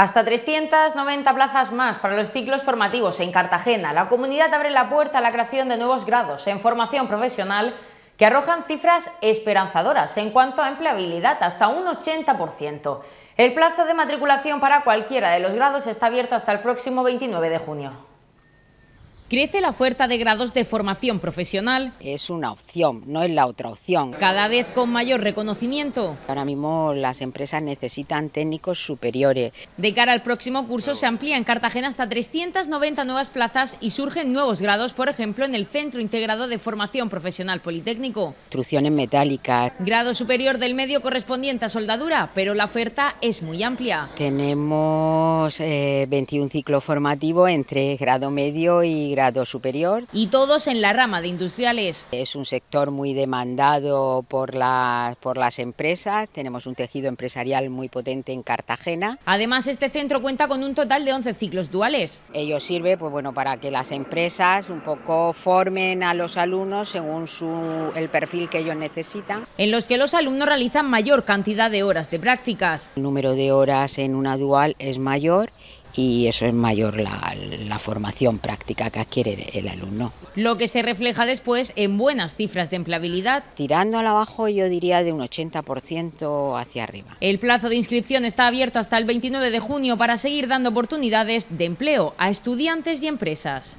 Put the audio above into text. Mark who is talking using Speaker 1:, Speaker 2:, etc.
Speaker 1: Hasta 390 plazas más para los ciclos formativos en Cartagena. La comunidad abre la puerta a la creación de nuevos grados en formación profesional que arrojan cifras esperanzadoras en cuanto a empleabilidad, hasta un 80%. El plazo de matriculación para cualquiera de los grados está abierto hasta el próximo 29 de junio crece la oferta de grados de formación profesional. Es una
Speaker 2: opción, no es la otra opción.
Speaker 1: Cada vez con mayor reconocimiento. Ahora mismo
Speaker 2: las empresas necesitan técnicos superiores.
Speaker 1: De cara al próximo curso se amplía en Cartagena hasta 390 nuevas plazas y surgen nuevos grados, por ejemplo, en el Centro Integrado de Formación Profesional Politécnico.
Speaker 2: Instrucciones metálicas.
Speaker 1: Grado superior del medio correspondiente a soldadura, pero la oferta es muy amplia.
Speaker 2: Tenemos 21 eh, ciclos formativos entre grado medio y grado grado superior. Y todos en la rama de industriales. Es un sector muy demandado por, la, por las empresas, tenemos un tejido empresarial muy potente en Cartagena. Además, este centro cuenta con un total de 11 ciclos duales. Ello sirve pues, bueno, para que las empresas un poco formen a los alumnos según su, el perfil que ellos necesitan.
Speaker 1: En los que los alumnos realizan mayor cantidad de horas de prácticas. El número de horas en
Speaker 2: una dual es mayor y eso es mayor la, formación práctica que adquiere el alumno.
Speaker 1: Lo que se refleja después en buenas cifras de empleabilidad. Tirando al abajo yo diría de un 80% hacia arriba. El plazo de inscripción está abierto hasta el 29 de junio para seguir dando oportunidades de empleo a estudiantes y empresas.